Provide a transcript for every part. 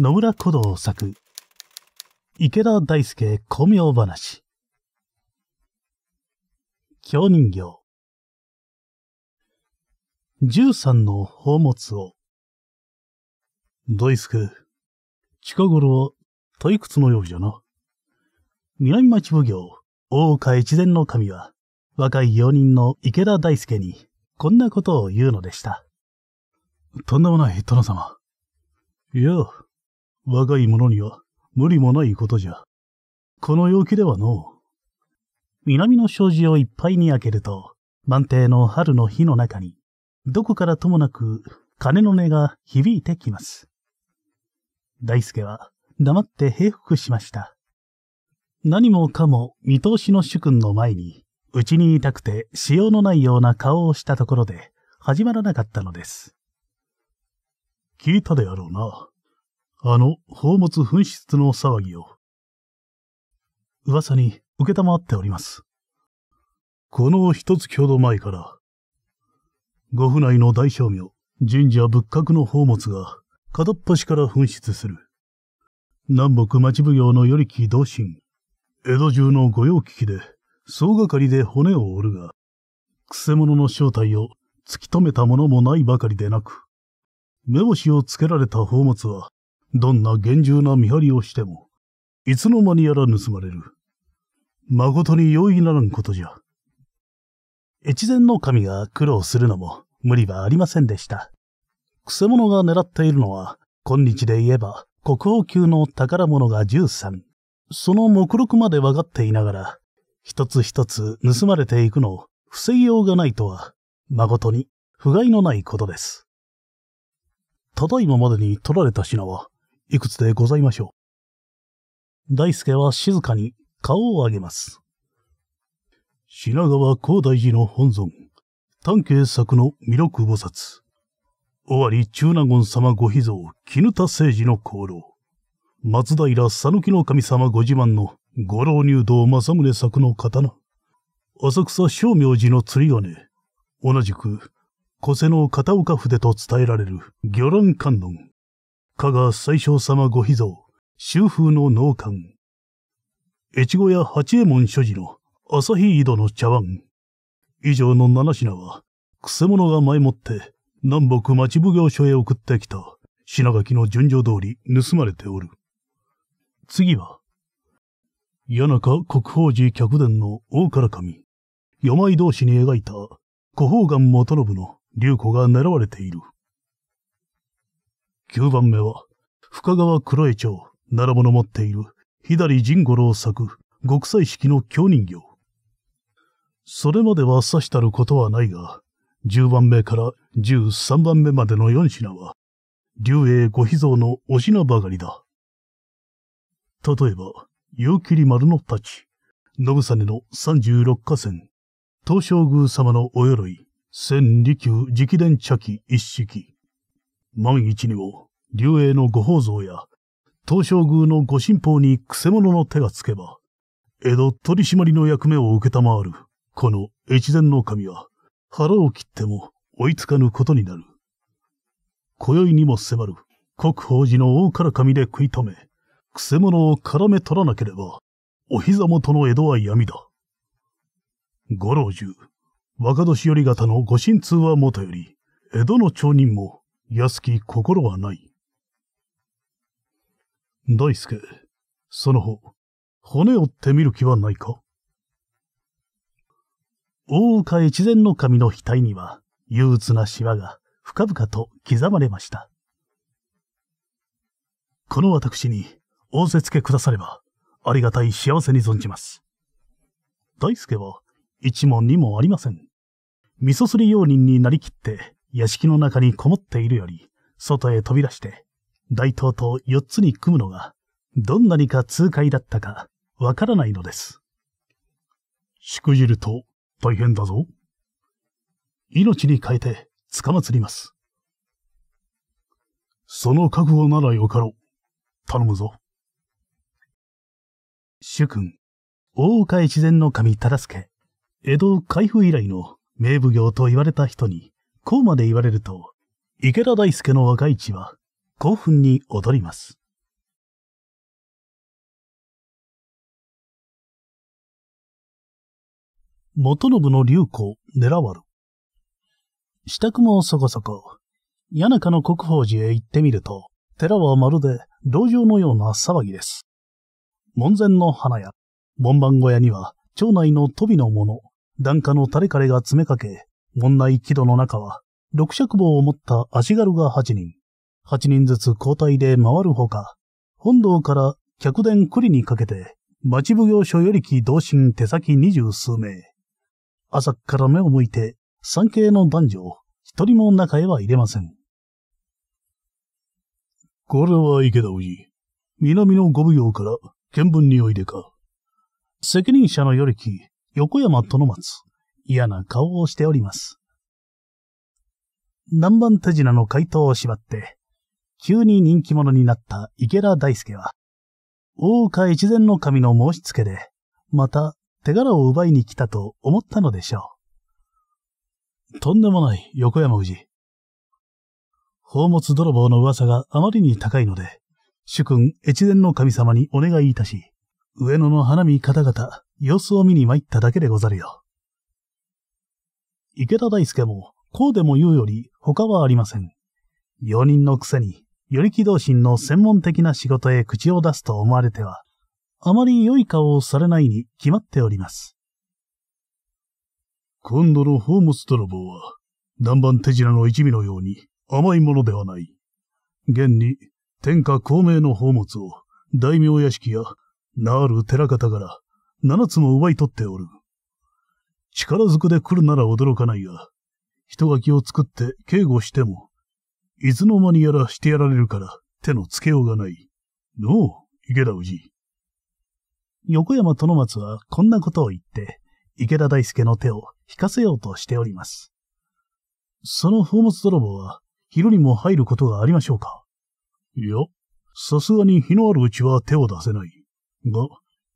野村古道作、池田大輔公明話。京人形。十三の宝物を。大輔、近頃は退屈のようじゃな。南町奉行、大岡越前の神は、若い用人の池田大輔に、こんなことを言うのでした。とんでもない、殿様。いや、若い者には無理もないことじゃ。この陽気ではのう。南の障子をいっぱいに開けると、満定の春の日の中に、どこからともなく金の音が響いてきます。大輔は黙って平服しました。何もかも見通しの主君の前に、うちにいたくてしようのないような顔をしたところで始まらなかったのです。聞いたであろうな。あの宝物紛失の騒ぎを。噂に受けたまっております。この一月ほど前から、ご府内の大商名、神社仏閣の宝物が片っ端から紛失する。南北町奉行の与力同心、江戸中の御用聞きで、総がかりで骨を折るが、くせ者の正体を突き止めたものもないばかりでなく、目星をつけられた宝物は、どんな厳重な見張りをしても、いつの間にやら盗まれる。誠に容易ならんことじゃ。越前の神が苦労するのも無理はありませんでした。くせ者が狙っているのは、今日で言えば国宝級の宝物が13。その目録まで分かっていながら、一つ一つ盗まれていくのを防ぎようがないとは、誠に不甲斐のないことです。ただいままでに取られた品は、いくつでございましょう。大輔は静かに顔を上げます。品川高大寺の本尊、丹慶作の弥勒菩薩、尾張中納言様ご秘蔵、絹田誠寺の功労、松平讃岐の神様ご自慢の五郎入道正宗作の刀、浅草正明寺の釣り鐘、同じく、小瀬の片岡筆と伝えられる魚卵観音、加賀最小様ご秘蔵、修風の農館。越後屋八右衛門所持の朝日井戸の茶碗。以上の七品は、くせ者が前もって南北町奉行所へ送ってきた品書きの順序通り盗まれておる。次は、谷中国宝寺客伝の大唐神、山井同士に描いた古宝岩元信の竜子が狙われている。9番目は、深川黒江町、並物持っている、左神五郎作、極彩式の京人形。それまでは刺したることはないが、10番目から13番目までの4品は、竜英ご秘蔵のお品ばかりだ。例えば、夕霧丸の太刀、信実の三十六河川、東照宮様のお鎧、千里宮直伝茶器一式。万一にも、竜英のご宝蔵や、東照宮のご神宝にくせ者の手がつけば、江戸取締りの役目を受けたまわる、この越前の神は、腹を切っても追いつかぬことになる。今宵にも迫る国宝寺の大から神で食い止め、くせ者を絡め取らなければ、お膝元の江戸は闇だ。五老中、若年寄り方のご神通はもとより、江戸の町人も安き心はない。大輔、その方、骨折ってみる気はないか大岡越前の神の額には、憂鬱なシワが深々と刻まれました。この私に仰せつけくだされば、ありがたい幸せに存じます。大輔は一問にもありません。味噌すり用人になりきって屋敷の中にこもっているより、外へ飛び出して、大刀と四つに組むのが、どんなにか痛快だったか、わからないのです。しくじると大変だぞ。命に代えて、つかまつります。その覚悟ならよかろう。頼むぞ。主君、大岡越前の神忠助、江戸開封以来の名奉行と言われた人に、こうまで言われると、池田大輔の若い血は興奮に踊ります。元信の流行、狙わる。支度もそこそこ、谷中の国宝寺へ行ってみると、寺はまるで牢場のような騒ぎです。門前の花屋、門番小屋には、町内の飛びの者、檀家の誰彼が詰めかけ、題。一度の中は、六尺棒を持った足軽が八人、八人ずつ交代で回るほか、本堂から客殿栗にかけて、町奉行所よりき同心手先二十数名。朝から目を向いて、三景の男女、一人も中へは入れません。これは池田お南の御奉行から見聞においでか。責任者のよりき、横山殿松。嫌な顔をしております。南蛮手品の回答を縛って、急に人気者になった池田大輔は、大岡越前の神の申し付けで、また手柄を奪いに来たと思ったのでしょう。とんでもない横山氏。宝物泥棒の噂があまりに高いので、主君越前の神様にお願いいたし、上野の花見方々、様子を見に参っただけでござるよ。池田大輔も、こうでも言うより他はありません。4人のくせに、より機動心の専門的な仕事へ口を出すと思われては、あまり良い顔をされないに決まっております。今度の宝物泥棒は、南蛮手品の一味のように甘いものではない。現に、天下孔明の宝物を、大名屋敷や、なある寺方から、七つも奪い取っておる。力ずくで来るなら驚かないが、人垣を作って警護しても、いつの間にやらしてやられるから手のつけようがない。のう、池田氏。横山殿松はこんなことを言って、池田大輔の手を引かせようとしております。その宝物泥棒は、昼にも入ることがありましょうかいや、さすがに日のあるうちは手を出せない。が、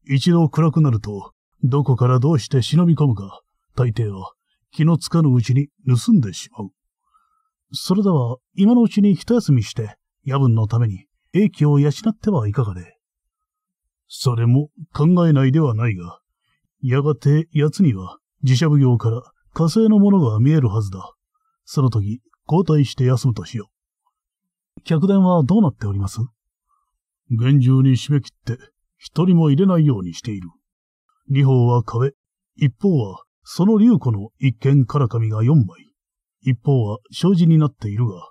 一度暗くなると、どこからどうして忍び込むか、大抵は気のつかぬうちに盗んでしまう。それでは今のうちに一休みして、夜分のために英気を養ってはいかがで。それも考えないではないが、やがて奴には自社奉行から火星のものが見えるはずだ。その時、交代して休むとしよう。客電はどうなっております厳重に締め切って、一人も入れないようにしている。二方は壁、一方はその竜子の一件から紙が四枚。一方は障子になっているが、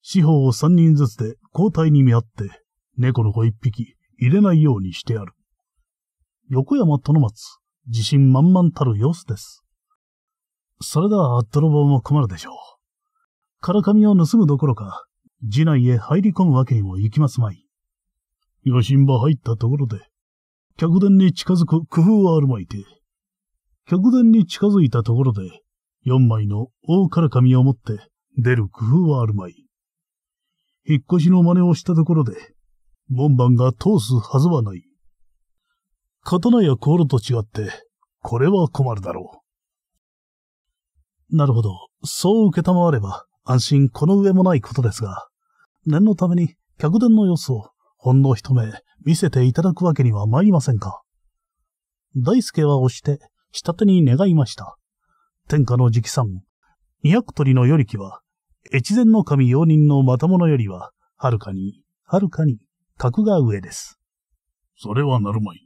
四方を三人ずつで交代に見合って、猫の子一匹入れないようにしてある。横山殿松、自信満々たる様子です。それでは泥棒も困るでしょう。からかみを盗むどころか、寺内へ入り込むわけにもいきますまい。余震場入ったところで、客殿に近づく工夫はあるまいて、極殿に近づいたところで、4枚の大からかみを持って出る工夫はあるまい。引っ越しの真似をしたところで、門番が通すはずはない。刀や香炉と違って、これは困るだろう。なるほど。そう受けたまわれば、安心この上もないことですが、念のために客殿の様子をほんの一目見せていただくわけには参りませんか。大介は押して下手に願いました。天下の直参、二百鳥の与木は、越前の神容人のまたものよりは、はるかに、はるかに、格が上です。それはなるまい。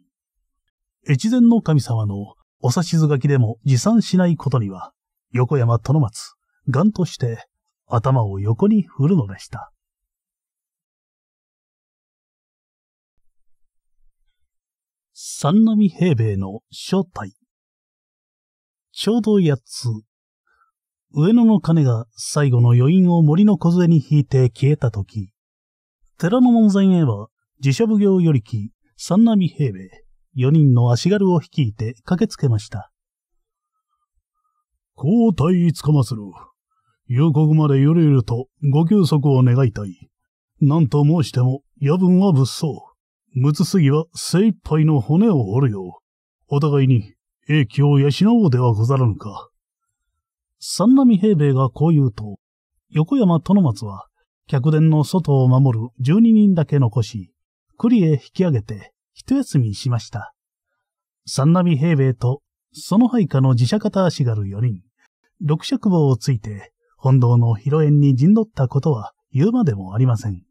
越前の神様のお指図書きでも持参しないことには、横山殿松、頑として頭を横に振るのでした。三波平兵衛の正体。ちょうど八つ。上野の鐘が最後の余韻を森の小杖に引いて消えたとき、寺の門前へは自社奉行よりき三並平米、四人の足軽を率いて駆けつけました。交代つかまする。夕刻までゆるゆるとご休息を願いたい。何と申しても夜分は物騒。むつすぎは精一杯の骨を折るよう。お互いに英気を養おうではござらぬか。三波平米がこう言うと、横山殿松は、客殿の外を守る十二人だけ残し、栗へ引き上げて、一休みしました。三波平米と、その配下の自社方足軽四人、六尺棒をついて、本堂の広縁に陣取ったことは言うまでもありません。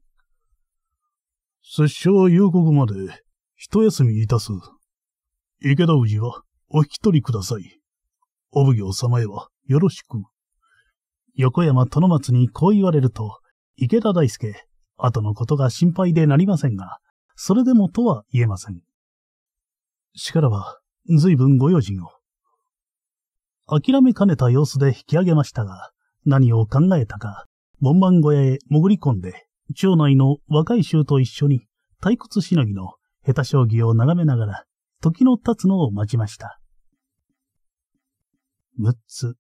拙者は夕刻まで、一休みいたす。池田氏は、お引き取りください。お奉行様へはよろしく。横山殿松にこう言われると、池田大輔、後のことが心配でなりませんが、それでもとは言えません。しからは、随分ご用心を。諦めかねた様子で引き上げましたが、何を考えたか、門番小屋へ潜り込んで、町内の若い衆と一緒に退屈しのぎの下手将棋を眺めながら、時の経つのを待ちました。6つ、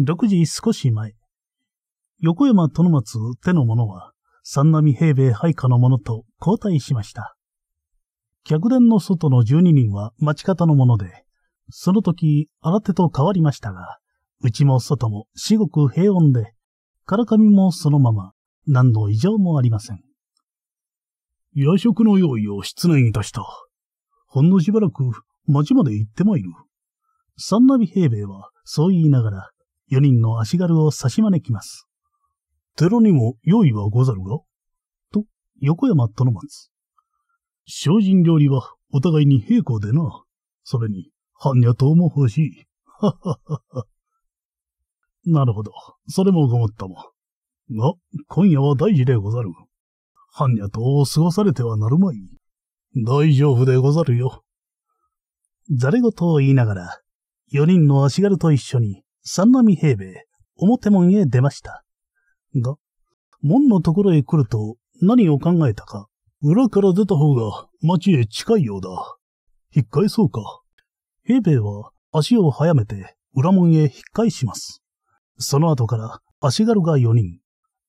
6時少し前、横山殿松手の者は、三波平米配下の者と交代しました。客殿の外の12人は待ち方の者で、その時、新手と変わりましたが、うちも外も至極平穏で、からかみもそのまま、何の異常もありません。夜食の用意を失念いたした。ほんのしばらく町まで行ってまいる。三ナビ平兵衛はそう言いながら、四人の足軽を差し招きます。寺にも用意はござるがと、横山頼松。精進料理はお互いに平行でな。それに、般若刀も欲しい。はははは。なるほど。それもごもったも。が、今夜は大事でござる。般若刀を過ごされてはなるまい。大丈夫でござるよ。ざれ言を言いながら、四人の足軽と一緒に三波平兵表門へ出ました。が、門のところへ来ると何を考えたか、裏から出た方が町へ近いようだ。引っ返そうか。平兵は足を早めて裏門へ引っ返します。その後から足軽が四人。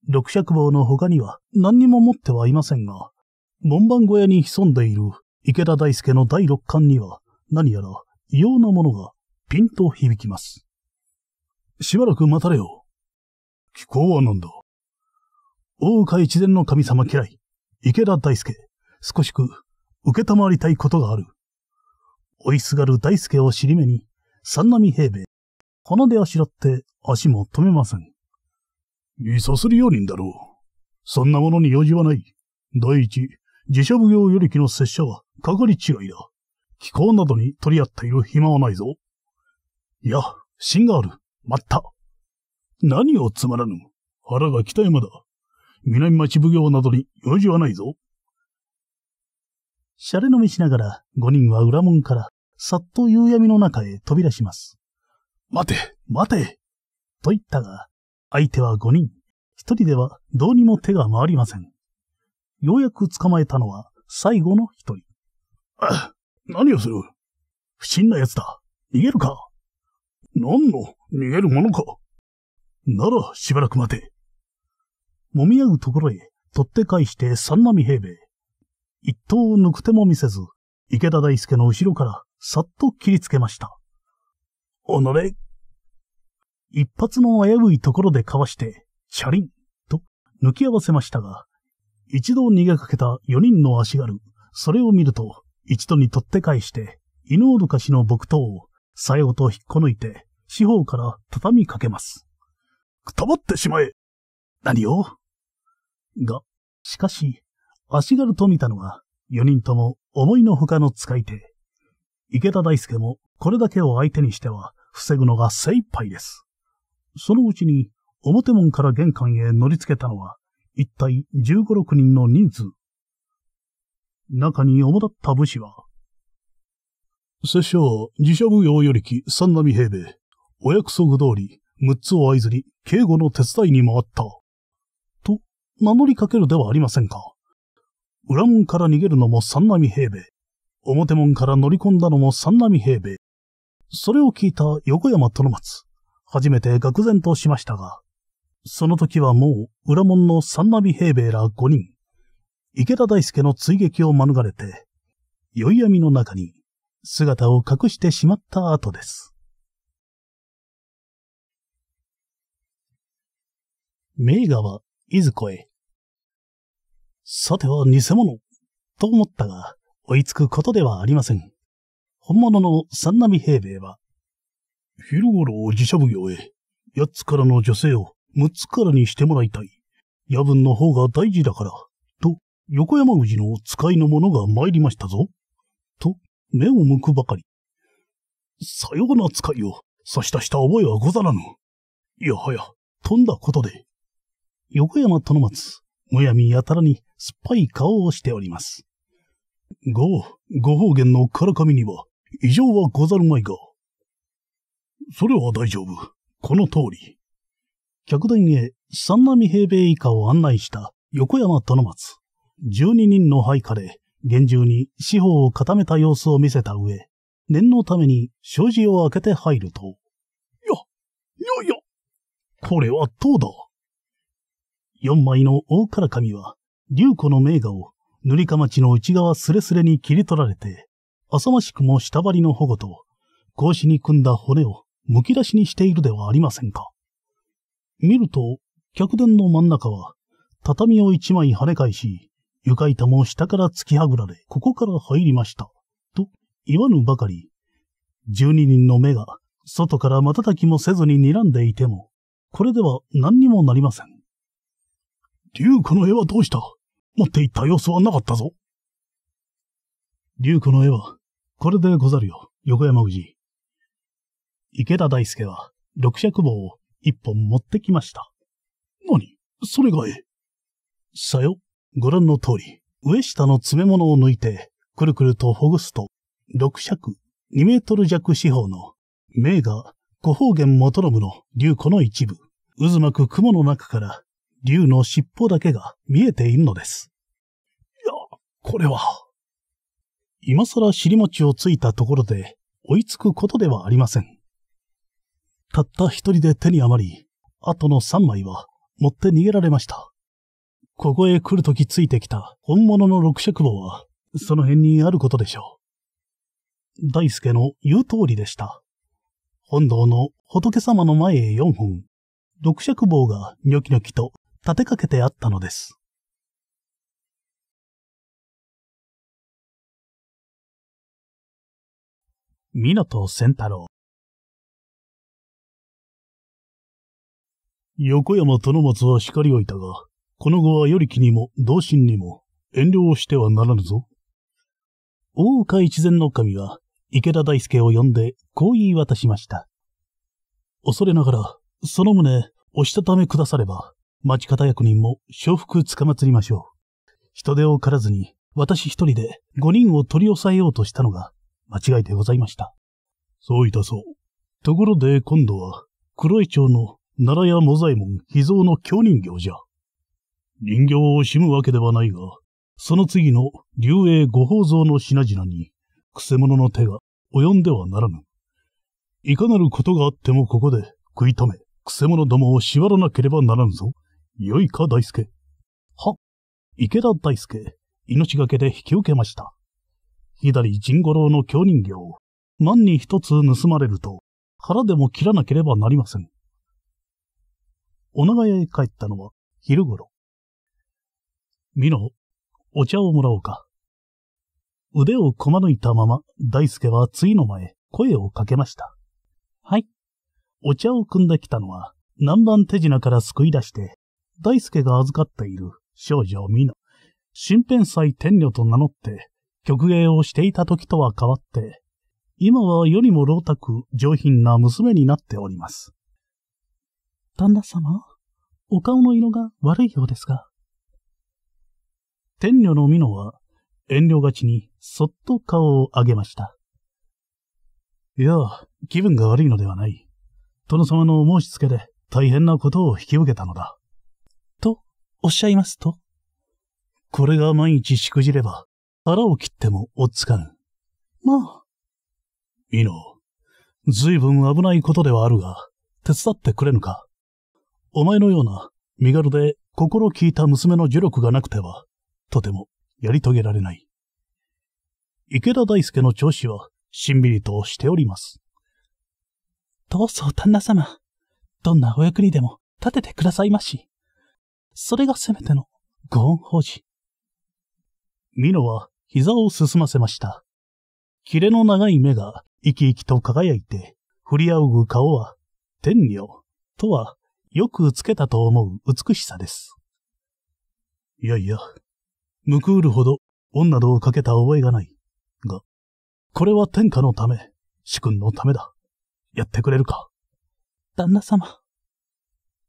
六尺棒の他には何にも持ってはいませんが、門番小屋に潜んでいる池田大輔の第六巻には、何やら異様なものがピンと響きます。しばらく待たれよ。気候は何だ大岡一善の神様嫌い。池田大輔。少しく、受けたまわりたいことがある。追いすがる大輔を尻目に、三波平米、鼻であしらって足も止めません。いさするうにんだろう。そんなものに用事はない。第一、自社奉行よりきの拙者は、かかり違いだ。気候などに取り合っている暇はないぞ。いや、芯がある。待った。何をつまらぬ。腹が北山だ。南町奉行などに用事はないぞ。シャレ飲みしながら、五人は裏門から、さっと夕闇の中へ飛び出します。待て待てと言ったが、相手は五人。一人ではどうにも手が回りません。ようやく捕まえたのは最後の一人。あ、何をする不審な奴だ。逃げるか何の逃げるものかならしばらく待て。揉み合うところへ取って返して三波平兵衛。一刀を抜く手も見せず、池田大輔の後ろからさっと切りつけました。おのれ一発の危ういところでかわして、チャリンと抜き合わせましたが、一度逃げかけた四人の足軽。それを見ると、一度に取って返して、犬おどかしの木刀を、さようと引っこ抜いて、四方から畳みかけます。くたばってしまえ何をが、しかし、足軽と見たのは、四人とも思いのほかの使い手。池田大輔もこれだけを相手にしては防ぐのが精一杯です。そのうちに表門から玄関へ乗りつけたのは一体十五六人の人数。中に主だった武士は、拙者、自社奉行よりき三波平米、お約束通り、六つを合図に、警護の手伝いに回った。と、名乗りかけるではありませんか。裏門から逃げるのも三波平米。表門から乗り込んだのも三波平米。それを聞いた横山殿松。初めて愕然としましたが、その時はもう裏門の三並平米ら五人、池田大輔の追撃を免れて、宵闇の中に姿を隠してしまった後です。名画は、いずこへ。さては偽物、と思ったが、追いつくことではありません。本物の三波平米は、昼頃自社奉行へ、八つからの女性を、六つからにしてもらいたい。夜分の方が大事だから、と、横山氏の使いの者が参りましたぞ。と、目を向くばかり。さような使いを差し出した覚えはござらぬ。いやはや、飛んだことで。横山殿松、むやみやたらに酸っぱい顔をしております。が、ご方言のからかみには異常はござるまいが。それは大丈夫。この通り。客殿へ三波平米以下を案内した横山殿松。十二人の配下で厳重に四方を固めた様子を見せた上、念のために障子を開けて入ると、よいよこれはどうだ四枚の大から紙は、竜子の名画を、塗りかまちの内側すれすれに切り取られて、浅ましくも下張りの保護と、格子に組んだ骨をむき出しにしているではありませんか。見ると、客殿の真ん中は、畳を一枚跳ね返し、床板も下から突きはぐられ、ここから入りました。と、言わぬばかり、十二人の目が、外から瞬きもせずに睨んでいても、これでは何にもなりません。竜子の絵はどうした持っていった様子はなかったぞ。竜子の絵は、これでござるよ、横山氏。池田大輔は、六尺棒を一本持ってきました。何それがええ。さよ、ご覧の通り、上下の詰め物を抜いて、くるくるとほぐすと、6尺、2メートル弱四方の、名画、古方言元信の竜子の一部、渦巻く雲の中から、竜の尻尾だけが見えているのです。いや、これは。今更尻餅をついたところで、追いつくことではありません。たった一人で手に余り、あとの三枚は持って逃げられました。ここへ来るときついてきた本物の六尺棒は、その辺にあることでしょう。大輔の言う通りでした。本堂の仏様の前へ四本、六尺棒がニョキニョキと立てかけてあったのです。湊千太郎横山殿松は叱りおいたが、この後は頼木にも同心にも遠慮をしてはならぬぞ。大岡一善の神は池田大輔を呼んでこう言い渡しました。恐れながら、その旨、おしたためくだされば、町方役人も承服つかまつりましょう。人手を借らずに、私一人で五人を取り押さえようとしたのが間違いでございました。そういたそう。ところで今度は、黒井町の奈良屋ザイモン秘蔵の京人形じゃ。人形を惜しむわけではないが、その次の竜英御宝蔵の品々に、くせ者の手が及んではならぬ。いかなることがあってもここで食い止め、くせ者どもを縛らなければならぬぞ。よいか大助。は、池田大助、命がけで引き受けました。左陣五郎の京人形、万に一つ盗まれると、腹でも切らなければなりません。お長屋へ帰ったのは昼頃。美濃、お茶をもらおうか。腕をこまぬいたまま、大輔は次の前、声をかけました。はい。お茶を汲んできたのは、南蛮手品から救い出して、大輔が預かっている少女美濃、新編祭天女と名乗って、曲芸をしていた時とは変わって、今は世にも老沢上品な娘になっております。旦那様、お顔の色が悪いようですが。天女の美濃は遠慮がちにそっと顔を上げました。いや、気分が悪いのではない。殿様の申し付けで大変なことを引き受けたのだ。と、おっしゃいますとこれが毎日しくじれば、腹を切ってもおっつかん。まあ。美濃、ずいぶん危ないことではあるが、手伝ってくれぬかお前のような身軽で心効いた娘の呪力がなくては、とてもやり遂げられない。池田大輔の調子は、しんびりとしております。どうぞ旦那様、どんなお役にでも立ててくださいまし。それがせめてのご恩法事。美濃は膝を進ませました。キレの長い目が生き生きと輝いて、振り合う顔は、天女とはよくつけたと思う美しさです。いやいや、報うるほど女どをかけた覚えがない。が、これは天下のため、主君のためだ。やってくれるか。旦那様。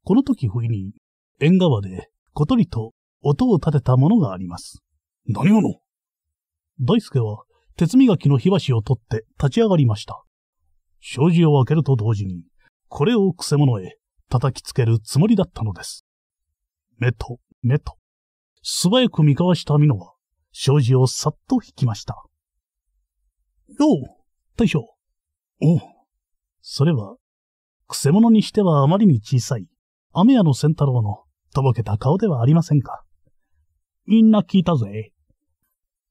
この時不意に、縁側で、小鳥と音を立てたものがあります。何者大輔は、鉄磨きの火箸を取って立ち上がりました。障子を開けると同時に、これをくせ者へ叩きつけるつもりだったのです。目と目と、素早く見交わしたミノは、障子をさっと引きました。よう、大将。おう。それは、くせ者にしてはあまりに小さい、雨屋の仙太郎の、とぼけた顔ではありませんか。みんな聞いたぜ。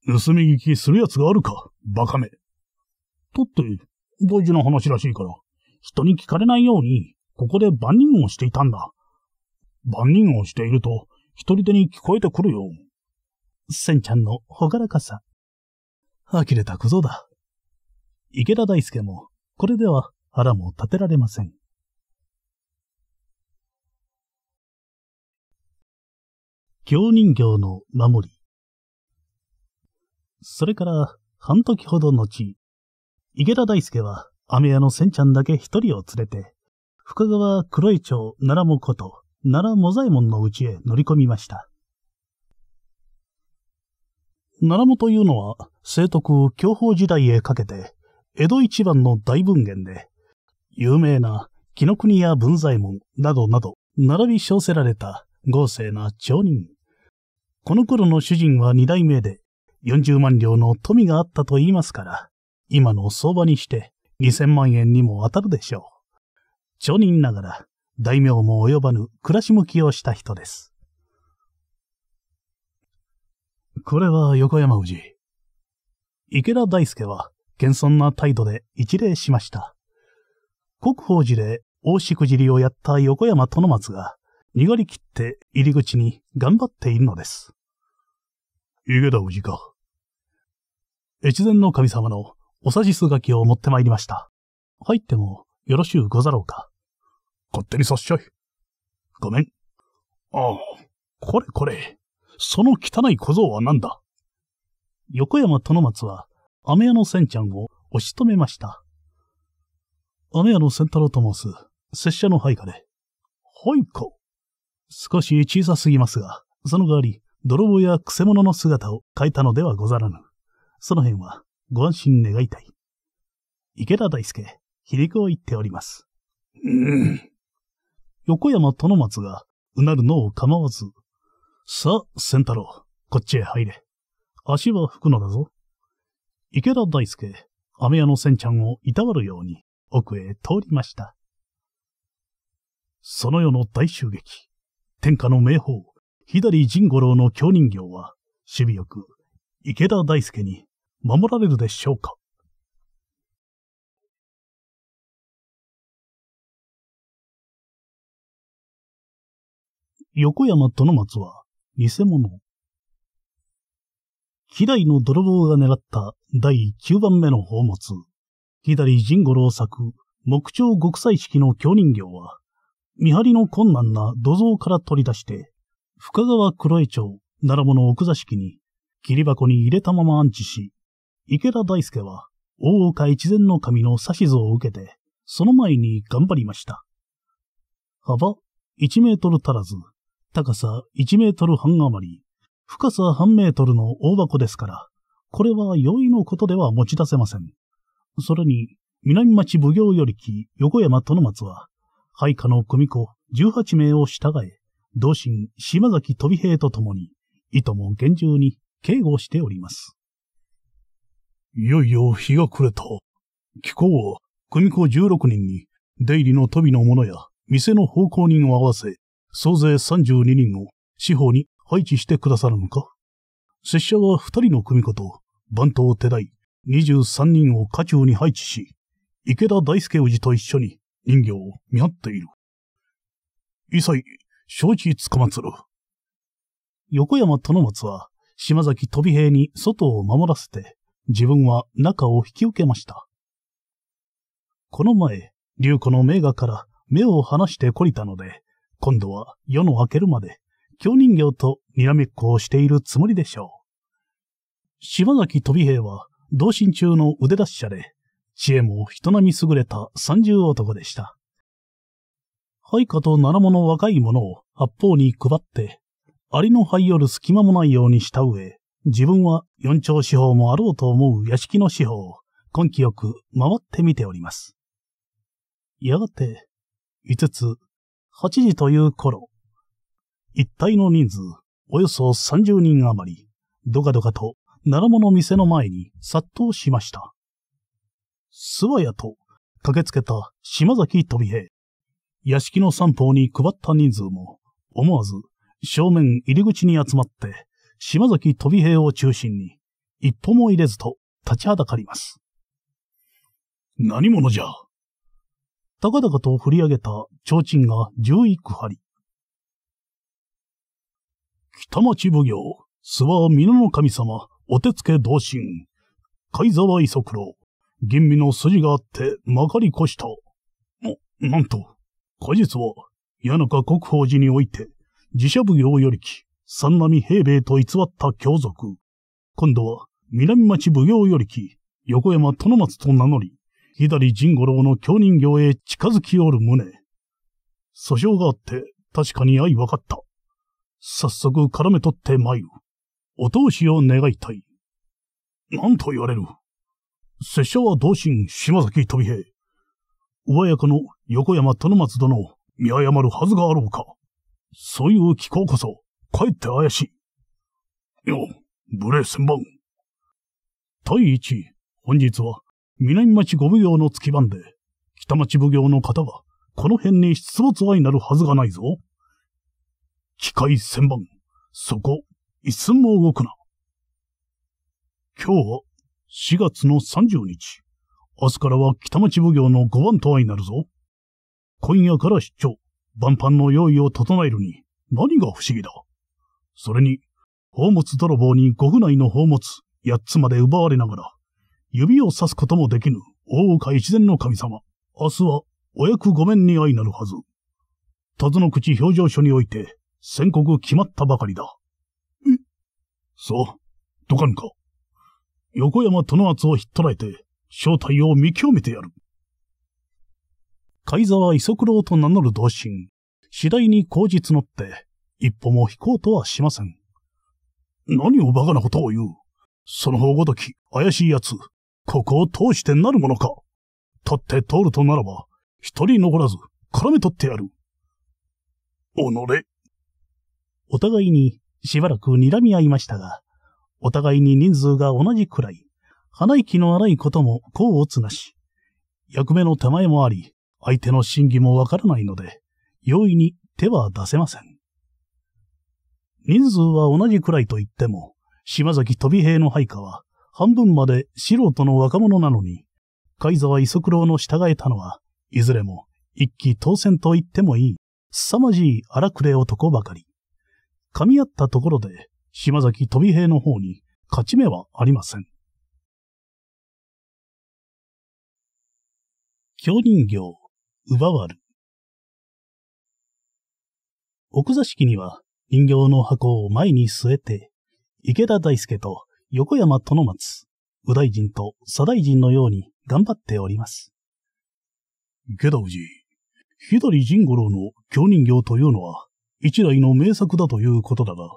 盗み聞きする奴があるか、バカめ。とって、大事な話らしいから、人に聞かれないように、ここで万人をしていたんだ。万人をしていると、一人手に聞こえてくるよ。センちゃんのほがらかさ。呆れた小僧だ。池田大輔も、これでは腹も立てられません。行人形の守り。それから、半時ほど後、池田大輔は、雨屋のセンちゃんだけ一人を連れて、深川黒井町奈良もこと、奈良ザ左衛門の家へ乗り込みました。奈良もというのは、清徳教法時代へかけて、江戸一番の大文言で、有名な紀の国や文左衛門などなど、並び称せられた豪勢な町人。この頃の主人は二代目で、40万両の富があったと言いますから、今の相場にして2000万円にも当たるでしょう。町人ながら、大名も及ばぬ暮らし向きをした人です。これは横山氏。池田大輔は、謙遜な態度で一礼しました。国宝寺で大しくじりをやった横山殿松が、濁りきって入り口に頑張っているのです。池田氏か。越前の神様のおさじす書きを持って参りました。入っても、よろしゅうござろうか。勝手にさっしゃい。ごめん。ああ、これこれ。その汚い小僧は何だ横山殿松は、飴屋の千ちゃんを押し止めました。飴屋の千太郎と申す、拙者の配下で。配い少し小さすぎますが、その代わり、泥棒や癖者の姿を変えたのではござらぬ。その辺は、ご安心願いたい。池田大輔、皮肉を言っております。うん。横山殿松が、うなるのを構わず、さあ、仙太郎、こっちへ入れ。足は拭くのだぞ。池田大輔、飴屋の仙ちゃんをいたわるように、奥へ通りました。その世の大襲撃、天下の名宝、左神五郎の京人形は、守備よく、池田大輔に守られるでしょうか。横山殿松は偽物。希代の泥棒が狙った第9番目の宝物、左神五郎作木彫極彩式の京人形は、見張りの困難な土蔵から取り出して、深川黒江町奈良物奥座敷に、霧箱に入れたまま安置し、池田大輔は、大岡越前の神の指図を受けて、その前に頑張りました。幅1メートル足らず、高さ1メートル半余り、深さ半メートルの大箱ですから、これは容易のことでは持ち出せません。それに、南町奉行よりき横山殿松は、配下の組子18名を従え、同心島崎飛兵と共に、いとも厳重に警護しております。いよいよ日が暮れた。気候は、組子16人に、出入りの飛びの者や、店の奉公人を合わせ、総勢32人を司法に配置してくださるのか拙者は2人の組子と番頭手代23人を家中に配置し、池田大輔氏と一緒に人形を見張っている。一切、承知つかまつる。横山殿松は、島崎飛兵に外を守らせて、自分は中を引き受けました。この前、龍子の名画から目を離して懲りたので、今度は夜の明けるまで、京人形とにらめっこをしているつもりでしょう。柴崎飛兵は、同心中の腕出し者で、知恵も人並み優れた三十男でした。配下と七物若い者を八方に配って、ありの灰よる隙間もないようにした上、自分は四丁四方もあろうと思う屋敷の四方を根気よく回ってみております。やがて、五つ8時という頃、一帯の人数、およそ30人余り、どかどかと、奈良物店の前に殺到しました。諏訪屋と、駆けつけた島崎飛平。屋敷の三方に配った人数も、思わず、正面入り口に集まって、島崎飛平を中心に、一歩も入れずと立ちはだかります。何者じゃ高々と振り上げた提灯が十1区張り。北町奉行、諏訪美濃の神様、お手付け同心、貝沢磯九郎、吟味の筋があってまかり越した。も、なんと、果実は、谷中国宝寺において、寺社奉行よりき、三波平米と偽った教族。今度は、南町奉行よりき、横山殿松と名乗り、左陣五郎の京人形へ近づきおる旨。訴訟があって、確かに相分かった。早速絡め取って参る。お通しを願いたい。何と言われる拙者は同心島崎飛平。上役の横山殿松殿を見誤るはずがあろうか。そういう気候こそ、かえって怪しい。よ、無礼千番。第一、本日は南町五奉行の月番で、北町奉行の方は、この辺に出没愛なるはずがないぞ。機械千番、そこ、一寸も動くな。今日は4月の30日。明日からは北町奉行の五番と愛なるぞ。今夜から出張、万般の用意を整えるに、何が不思議だ。それに、宝物泥棒に五府内の宝物、八つまで奪われながら、指を指すこともできぬ、大岡一善の神様。明日は、お役御免に相なるはず。辰の口表情書において、宣告決まったばかりだ。えそう、どかんか。横山殿厚をひっ捕らえて、正体を見極めてやる。海沢磯九郎と名乗る同心、次第に口実乗って、一歩も引こうとはしません。何を馬鹿なことを言う。その方ごとき、怪しい奴、ここを通してなるものか。取って通るとならば、一人残らず、絡め取ってやる。おのれ。お互いに、しばらく睨み合いましたが、お互いに人数が同じくらい、鼻息の荒いことも功をつなし、役目の手前もあり、相手の真偽もわからないので、容易に手は出せません。人数は同じくらいと言っても、島崎飛び兵の配下は半分まで素人の若者なのに、海沢磯九郎の従えたのは、いずれも一気当選と言ってもいい、凄まじい荒くれ男ばかり。噛み合ったところで、島崎飛兵の方に勝ち目はありません。京人形、奪わる。奥座敷には人形の箱を前に据えて、池田大輔と横山殿松、右大臣と左大臣のように頑張っております。下道寺、左神五郎の京人形というのは、一来の名作だということだが、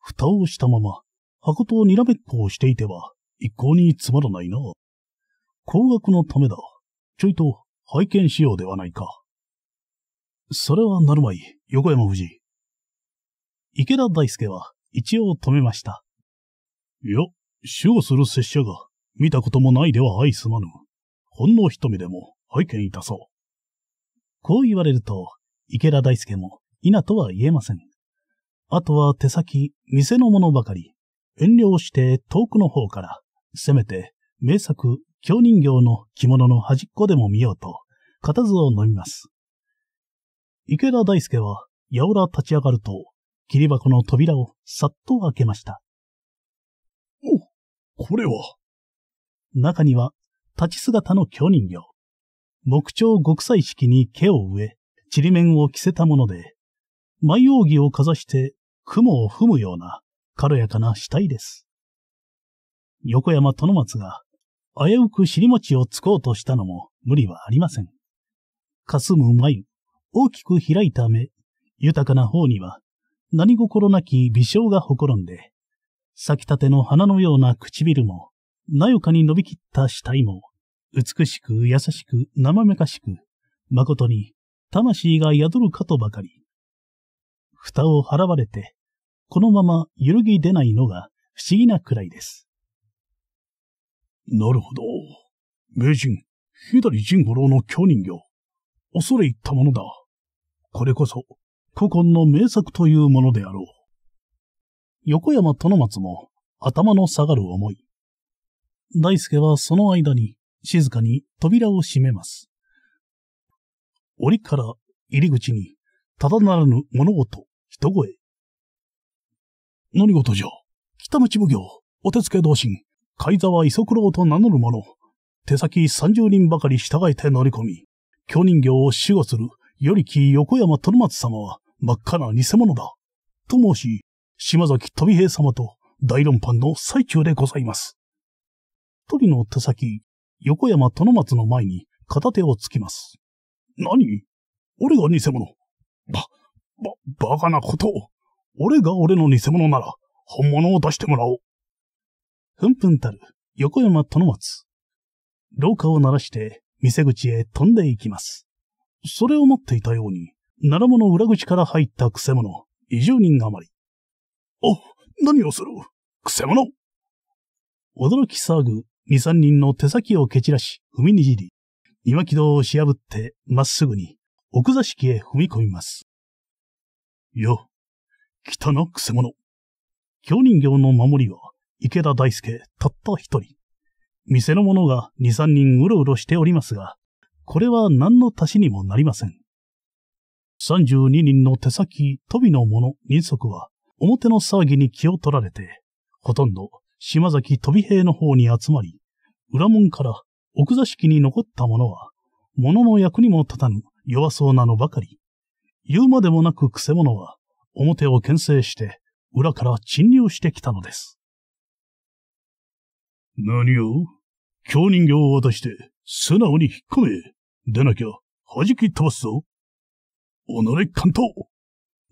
蓋をしたまま、箱とにらめっこをしていては、一向につまらないな。高額のためだ。ちょいと拝見しようではないか。それはなるまい、横山夫人。池田大輔は一応止めました。いや、死をする拙者が見たこともないでは相すまぬ。ほんの一目でも拝見いたそう。こう言われると、池田大介も、稲とは言えません。あとは手先、店のものばかり、遠慮して遠くの方から、せめて名作、京人形の着物の端っこでも見ようと、片図を飲みます。池田大介は、やおら立ち上がると、霧箱の扉をさっと開けました。これは。中には、立ち姿の巨人形。木彫極彩色に毛を植え、ちりめんを着せたもので、舞扇をかざして雲を踏むような軽やかな死体です。横山殿松が危うく尻餅をつこうとしたのも無理はありません。霞む眉、大きく開いた目、豊かな方には何心なき微笑がほころんで、咲きたての花のような唇も、なよかに伸びきった死体も、美しく優しく生めかしく、誠に魂が宿るかとばかり。蓋を払われて、このまま揺るぎ出ないのが不思議なくらいです。なるほど。名人、左陣五郎の巨人形。恐れ入ったものだ。これこそ、古今の名作というものであろう。横山殿松も頭の下がる思い。大輔はその間に静かに扉を閉めます。檻から入り口に、ただならぬ物音、人声。何事じゃ北口奉行、お手付け同心、海沢磯九郎と名乗る者、手先三十人ばかり従えて乗り込み、京人形を守護する、よりき横山殿松様は真っ赤な偽物だ。と申し、島崎富平様と大論判の最中でございます。鳥の手先、横山殿松の前に片手をつきます。何俺が偽物ば、ば、バカなことを。俺が俺の偽物なら、本物を出してもらおう。ふんふんたる、横山殿松。廊下を鳴らして、店口へ飛んでいきます。それを待っていたように、奈良物裏口から入ったくせ者、二十人余り。何をするくせ者驚き騒ぐ、二三人の手先を蹴散らし、踏みにじり、今軌道をし破って、まっすぐに、奥座敷へ踏み込みます。よ、たなくせ者。京人形の守りは、池田大輔、たった一人。店の者が二三人うろうろしておりますが、これは何の足しにもなりません。三十二人の手先、飛びの者、人足は、表の騒ぎに気を取られて、ほとんど島崎飛兵の方に集まり、裏門から奥座敷に残った者は、物の役にも立たぬ弱そうなのばかり。言うまでもなく癖者は、表を牽制して、裏から侵入してきたのです。何を京人形を渡して、素直に引っ込め。出なきゃ、弾き飛ばすぞ。己関東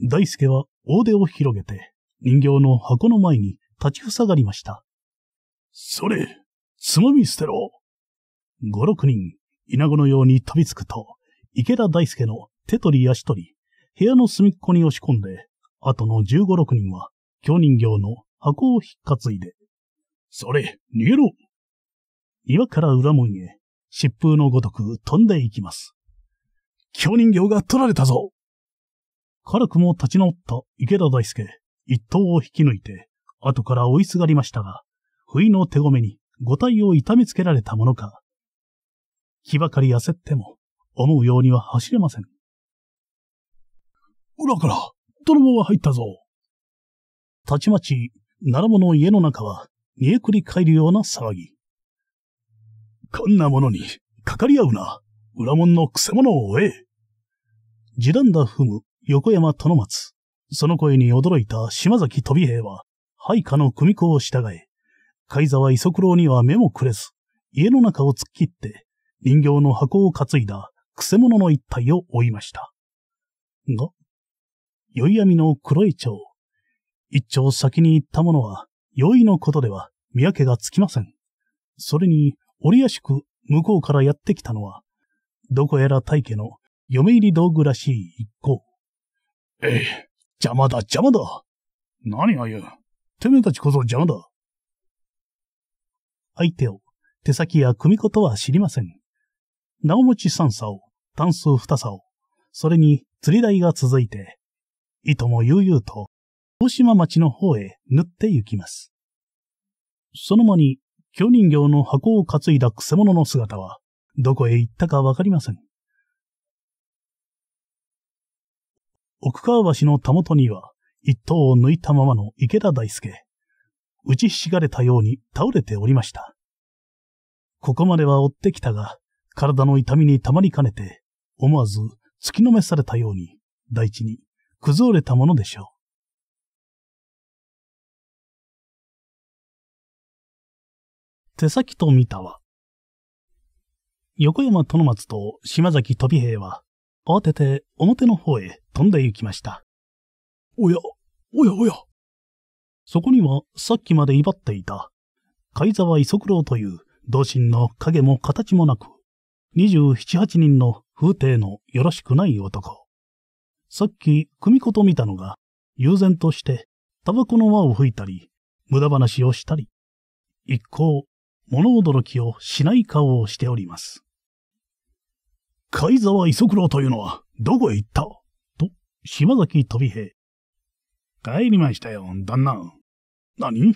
大輔は大手を広げて、人形の箱の前に立ち塞がりました。それ、つまみ捨てろ五六人、稲子のように飛びつくと、池田大輔の手取り足取り、部屋の隅っこに押し込んで、後の十五六人は、京人形の箱を引っ担いで、それ、逃げろ岩から裏門へ、疾風のごとく飛んでいきます。京人形が取られたぞ軽くも立ち直った池田大輔、一頭を引き抜いて、後から追いすがりましたが、不意の手ごめに五体を痛めつけられたものか。気ばかり焦っても、思うようには走れません。裏から、泥棒が入ったぞ。たちまち、奈良物の家の中は、煮えくり返るような騒ぎ。こんなものに、かかり合うな。裏門のくせ者を追え。じらんだ踏む横山殿松。その声に驚いた島崎飛兵は、配下の組子を従え、海沢磯九郎には目もくれず、家の中を突っ切って、人形の箱を担いだ、くせ者の一体を追いました。が、宵闇の黒い町。一丁先に行った者は、宵のことでは見分けがつきません。それに、折やしく向こうからやってきたのは、どこやら大家の嫁入り道具らしい一行。ええ、邪魔だ邪魔だ。何が言う。てめえたちこそ邪魔だ。相手を、手先や組子とは知りません。なおもち三差を、単数二差を、それに釣り台が続いて、いとも悠々と、大島町の方へ縫って行きます。その間に、京人形の箱を担いだくせ者の姿は、どこへ行ったかわかりません。奥川橋のたもとには、一刀を抜いたままの池田大輔。打ちひしがれたように倒れておりました。ここまでは追ってきたが、体の痛みにたまりかねて、思わず突きのめされたように、大地に崩れたものでしょう。手先と見たは、横山殿松と島崎飛兵は、慌てて表の方へ飛んで行きました。おや、おやおや。そこにはさっきまで威張っていた、貝沢磯九郎という同心の影も形もなく、二十七八人の風亭のよろしくない男。さっき組子と見たのが、悠然としてタバコの輪を吹いたり、無駄話をしたり、一向物驚きをしない顔をしております。貝沢磯九郎というのは、どこへ行ったと、島崎飛平。帰りましたよ、旦那。何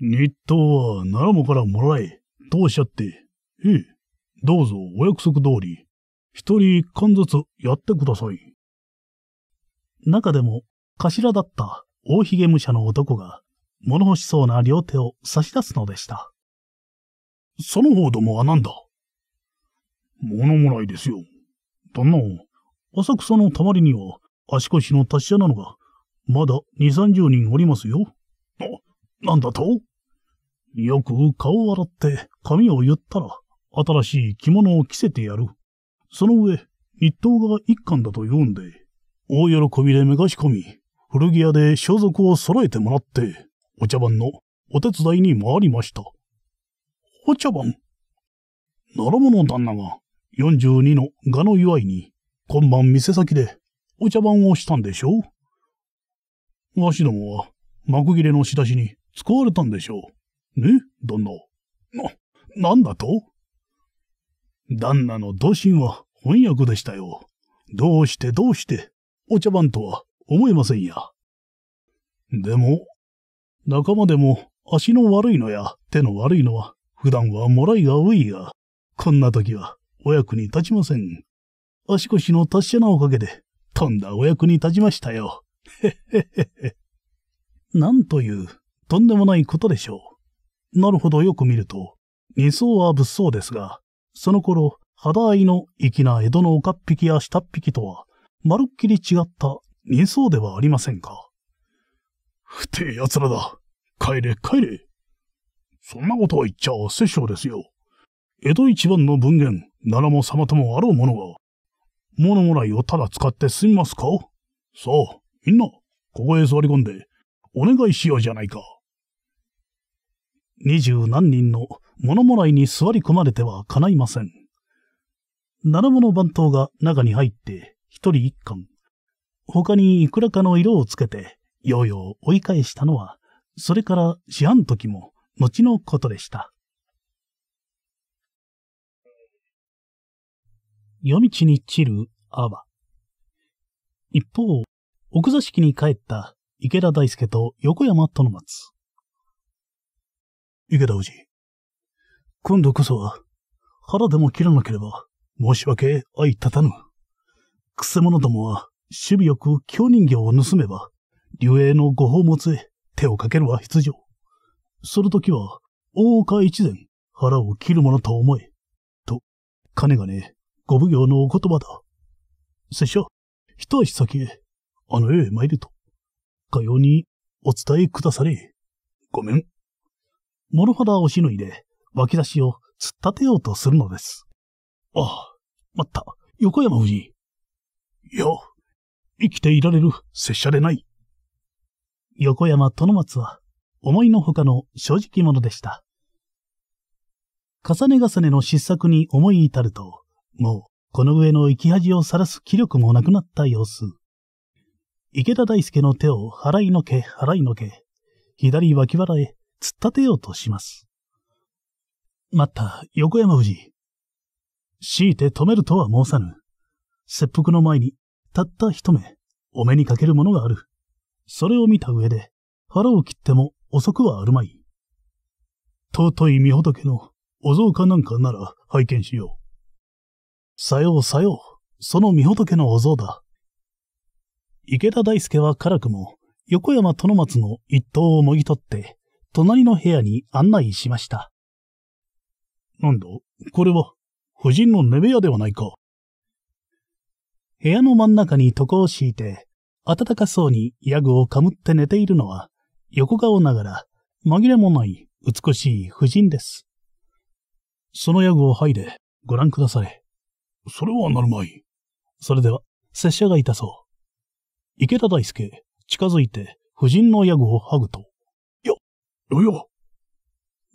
日当は奈良もからもらえ、とおっしゃって、ええ、どうぞお約束通り、一人一貫ずつやってください。中でも、頭だった大髭武者の男が、物欲しそうな両手を差し出すのでした。その方どもは何だ物もないですよ。旦那、浅草のたまりには足腰の達者なのが、まだ二三十人おりますよ。あ、なんだとよく顔を洗って髪を言ったら、新しい着物を着せてやる。その上、一等が一貫だと言うんで、大喜びでめかし込み、古着屋で装束を揃えてもらって、お茶番のお手伝いに回りました。お茶番。ならもの旦那が、42の蛾の祝いに、今晩店先でお茶番をしたんでしょうわしどもは、幕切れの仕出しに使われたんでしょう。ね、旦那。な、なんだと旦那の同心は翻訳でしたよ。どうしてどうして、お茶番とは思えませんや。でも、仲間でも足の悪いのや手の悪いのは、普段はもらいが多いが、こんな時はお役に立ちません。足腰の達者なおかげで、とんだお役に立ちましたよ。へっへっへっへ。なんという、とんでもないことでしょう。なるほどよく見ると、二層は物騒ですが、その頃、肌合いの粋な江戸の丘っぴきや下っ引きとは、まるっきり違った二層ではありませんか。不定奴らだ。帰れ帰れ。そんなことは言っちゃ殺生ですよ。江戸一番の文言、ならも様ともあろうものが、物もらいをただ使って済みますかさあ、みんな、ここへ座り込んで、お願いしようじゃないか。二十何人の物もらいに座り込まれてはかないません。七物番頭が中に入って、一人一貫。他にいくらかの色をつけて、ようよう追い返したのは、それから四半時も後のことでした。夜道に散る阿ば。一方、奥座敷に帰った池田大輔と横山殿松。池田氏。今度こそは、腹でも切らなければ、申し訳相立たぬ。くせ者どもは、守備よく京人形を盗めば、流英のご宝物へ手をかけるは必要。その時は、大岡一善、腹を切るものと思え。と、金がね、ご奉行のお言葉だ。拙者、一足先へ、あの世へ参ると、かようにお伝えくだされ。ごめん。諸肌をしのいで、脇出しを突っ立てようとするのです。ああ、待った、横山夫人。いや、生きていられる拙者でない。横山殿松は、思いのほかの正直者でした。重ね重ねの失策に思い至ると、もう、この上の生き恥をさらす気力もなくなった様子。池田大輔の手を払いのけ、払いのけ、左脇腹へ突っ立てようとします。待った、横山富士。強いて止めるとは申さぬ。切腹の前に、たった一目、お目にかけるものがある。それを見た上で、腹を切っても遅くはあるまい。尊い御仏のお像かなんかなら拝見しよう。さようさよう、その御仏のお像だ。池田大輔は辛くも、横山殿松の一刀をもぎ取って、隣の部屋に案内しました。なんだ、これは、夫人の寝部屋ではないか。部屋の真ん中に床を敷いて、暖かそうにヤグをかむって寝ているのは、横顔ながら、紛れもない美しい夫人です。そのヤグを剥いでご覧ください。それはなるまい。それでは、拙者がいたそう。池田大輔、近づいて、夫人の矢具を剥ぐと。よ、よよ。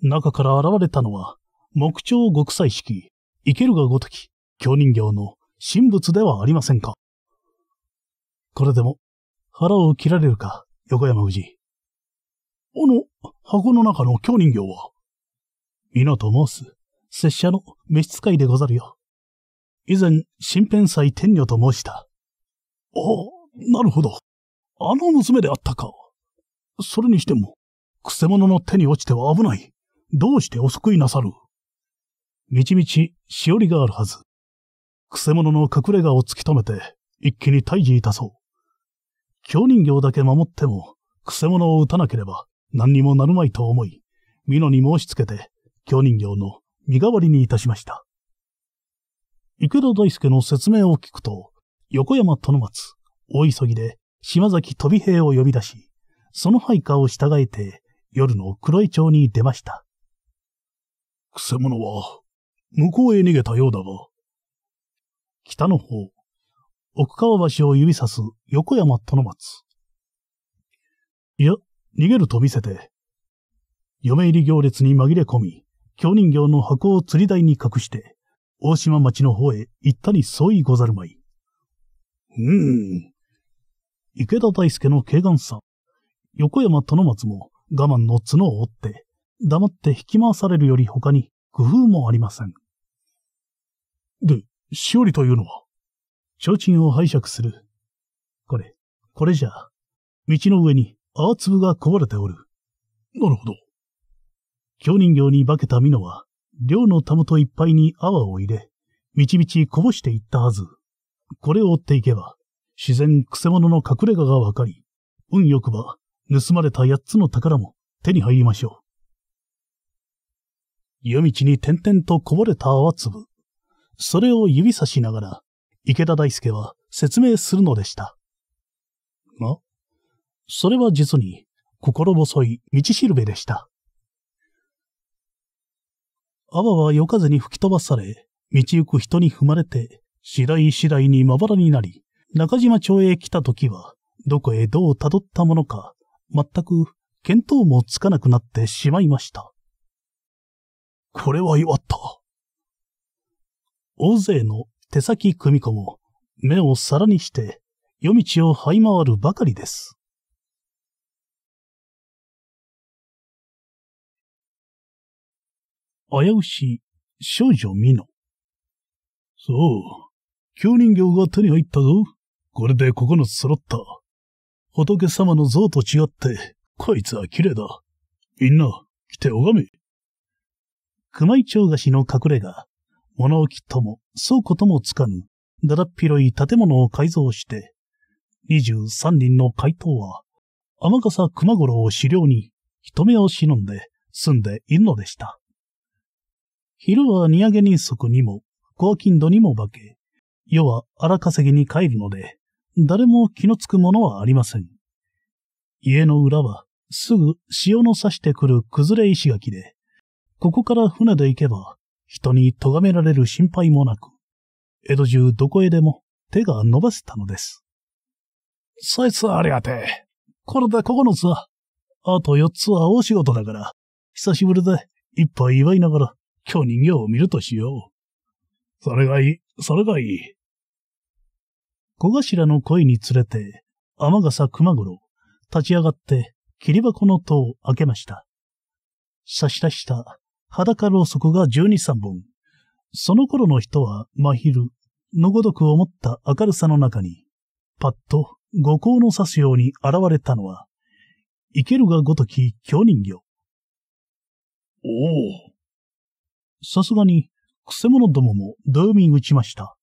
中から現れたのは、木彫極彩式、けるがごとき、京人形の神仏ではありませんか。これでも、腹を切られるか、横山氏。あの、箱の中の京人形は、美濃と申す、拙者の召使いでござるよ。以前、新編祭天女と申した。ああ、なるほど。あの娘であったか。それにしても、くせ者の手に落ちては危ない。どうしてお救いなさるみちみち、しおりがあるはず。くせ者の隠れ家を突き止めて、一気に退治いたそう。京人形だけ守っても、くせ者を打たなければ、何にもなるまいと思い、美濃に申しつけて、京人形の身代わりにいたしました。池田大輔の説明を聞くと、横山殿松、大急ぎで島崎飛兵を呼び出し、その配下を従えて夜の黒井町に出ました。くせ者は、向こうへ逃げたようだが。北の方、奥川橋を指さす横山殿松。いや、逃げると見せて。嫁入り行列に紛れ込み、京人形の箱を釣り台に隠して、大島町の方へ行ったり相違ござるまい。うん。池田大介の慶願さん、横山殿松も我慢の角を折って、黙って引き回されるより他に工夫もありません。で、しおりというのは提灯を拝借する。これ、これじゃ、道の上に泡粒が壊れておる。なるほど。京人形に化けた美濃は、量のたもといっぱいに泡を入れ、みちみちこぼしていったはず。これを追っていけば、自然くせ者の隠れ家がわかり、運よくば、盗まれた八つの宝も手に入りましょう。夜道に点々とこぼれた泡粒。それを指さしながら、池田大輔は説明するのでした。が、それは実に心細い道しるべでした。泡は夜風に吹き飛ばされ、道行く人に踏まれて、次第次第にまばらになり、中島町へ来た時は、どこへどう辿ったものか、全く見当もつかなくなってしまいました。これは弱った。大勢の手先組子も目を皿にして夜道を這い回るばかりです。危うし、少女美濃。そう、京人形が手に入ったぞ。これで9つ揃った。仏様の像と違って、こいつは綺麗だ。みんな、来て拝め。熊井町菓子の隠れが、物置とも倉庫ともつかぬ、だらっ広い建物を改造して、23人の怪盗は、天笠熊五郎を狩猟に人目を忍んで住んでいるのでした。昼は荷上げ人足にも、高金度にも化け、夜は荒稼ぎに帰るので、誰も気のつくものはありません。家の裏は、すぐ潮の差してくる崩れ石垣で、ここから船で行けば、人に咎められる心配もなく、江戸中どこへでも手が伸ばせたのです。そいつはありがてこれで9つは、あと4つは大仕事だから、久しぶりで一杯祝いながら今日人形を見るとしよう。それがいい、それがいい。小頭の声につれて、天笠熊五郎、立ち上がって霧箱の戸を開けました。差し出した裸ろうそくが十二三本。その頃の人は真昼のごとく思った明るさの中に、パッと五光の刺すように現れたのは、生けるがごとき京人形。おお、さすがに、くせ者どももドーミングちました。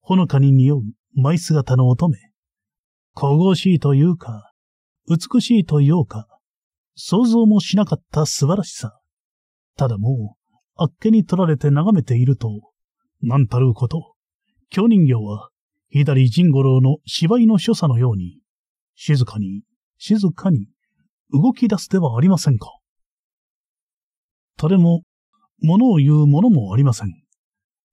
ほのかに匂う舞姿の乙女。神々しいというか、美しいというか、想像もしなかった素晴らしさ。ただもう、あっけに取られて眺めていると、なんたること。京人形は、左陣五郎の芝居の所作のように、静かに、静かに、動き出すではありませんか。誰も物を言うものもありません。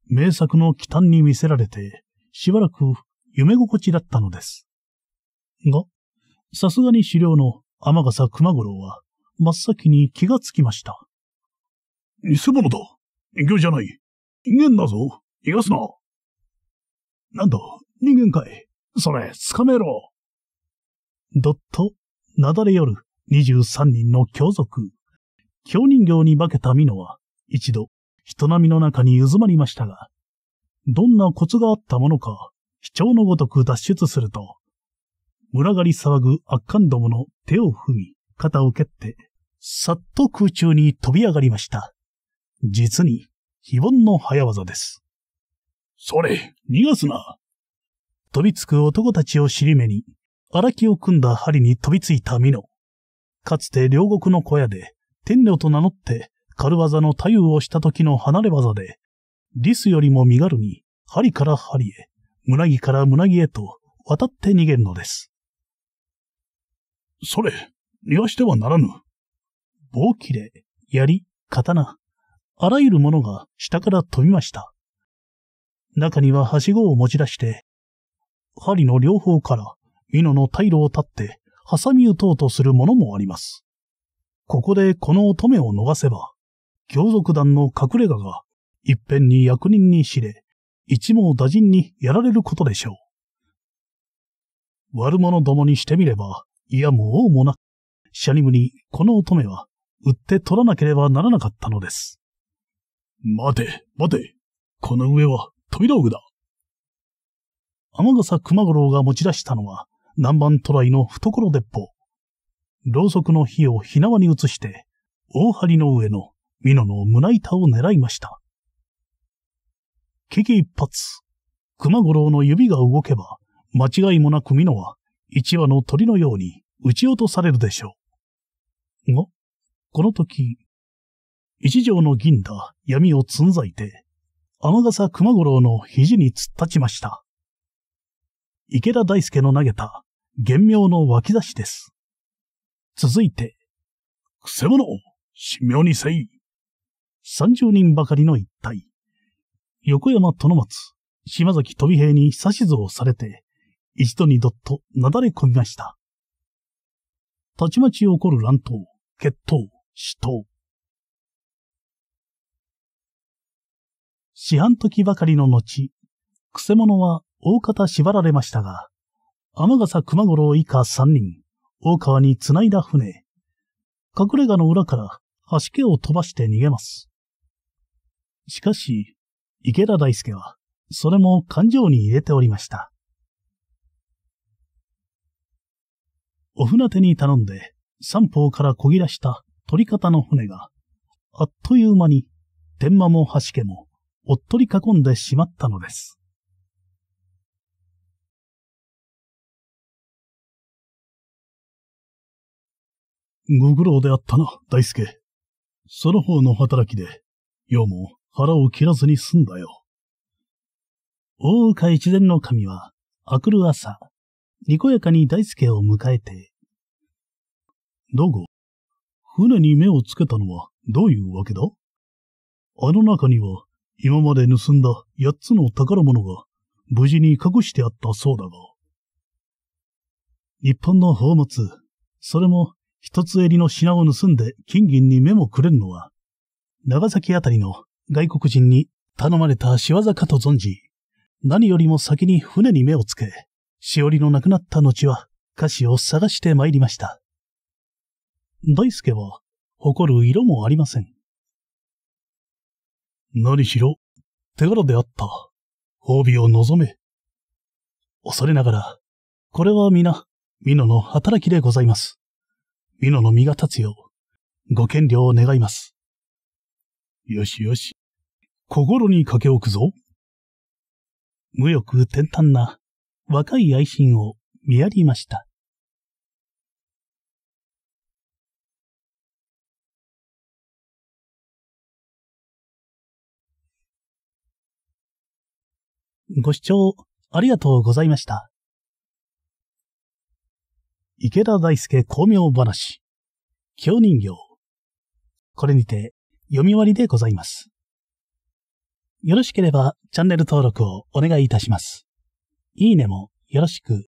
名作の忌憚に見せられて、しばらく夢心地だったのです。が、さすがに狩猟の天笠熊五郎は、真っ先に気がつきました。偽物だ人形じゃない人間だぞ逃がすななんだ人間かいそれ、捕めろどっと、なだれ夜、る十三人の凶族。京人形に化けた美濃は、一度、人波の中にゆずまりましたが、どんなコツがあったものか、卑怯のごとく脱出すると、群がり騒ぐ悪感どもの手を踏み、肩を蹴って、さっと空中に飛び上がりました。実に、非凡の早業です。それ、逃がすな。飛びつく男たちを尻目に、荒木を組んだ針に飛びついた美濃。かつて両国の小屋で、天領と名乗って軽技の左右をした時の離れ技で、リスよりも身軽に、針から針へ、胸木から胸木へと渡って逃げるのです。それ、逃がしてはならぬ。棒切れ、槍、刀、あらゆるものが下から飛びました。中にははしごを持ち出して、針の両方から、美濃の退路を立って、挟み撃とうとするものもあります。ここでこの乙女を逃せば、行族団の隠れ家が、一遍に役人に知れ、一網打尽にやられることでしょう。悪者どもにしてみれば、いやもう王もなシャニムにこの乙女は、売って取らなければならなかったのです。待て、待て、この上は飛び道具だ。天笠熊五郎が持ち出したのは、南蛮トライの懐鉄砲。ろうそくの火を火縄に移して、大張の上のミノの胸板を狙いました。危機一髪。熊五郎の指が動けば、間違いもなくミノは、一羽の鳥のように撃ち落とされるでしょう。が、この時、一条の銀だ闇をつんざいて、天笠熊五郎の肘に突っ立ちました。池田大輔の投げた、玄妙の脇差しです。続いて、くせ者、神妙にせい。30人ばかりの一体。横山殿松、島崎飛平に指図をされて、一度にどっとなだれ込みました。たちまち起こる乱闘、決闘、死闘。四半時ばかりの後、くせ者は大方縛られましたが、天笠熊五郎以下三人、大川に繋いだ船、隠れ家の裏から橋家を飛ばして逃げます。しかし、池田大介は、それも感情に入れておりました。お船手に頼んで、三方から漕ぎ出した取り方の船が、あっという間に、天間も橋家も、おっとり囲んでしまったのです。ご苦労であったな、大輔。その方の働きで、ようも、腹を切らずに済んだよ。大岡一前の神は、明くる朝、にこやかに大輔を迎えて、だが、船に目をつけたのはどういうわけだあの中には、今まで盗んだ八つの宝物が、無事に隠してあったそうだが、日本の宝物、それも一つ襟の品を盗んで金銀に目もくれるのは、長崎あたりの外国人に頼まれた仕業かと存じ、何よりも先に船に目をつけ、しおりの亡くなった後は歌詞を探して参りました。大輔は誇る色もありません。何しろ、手柄であった。褒美を望め。恐れながら、これは皆、美濃の働きでございます。美濃の身が立つよう、ご権利を願います。よしよし。心に駆け置くぞ。無欲転端な若い愛心を見やりました。ご視聴ありがとうございました。池田大輔光明話、京人形。これにて読み終わりでございます。よろしければチャンネル登録をお願いいたします。いいねもよろしく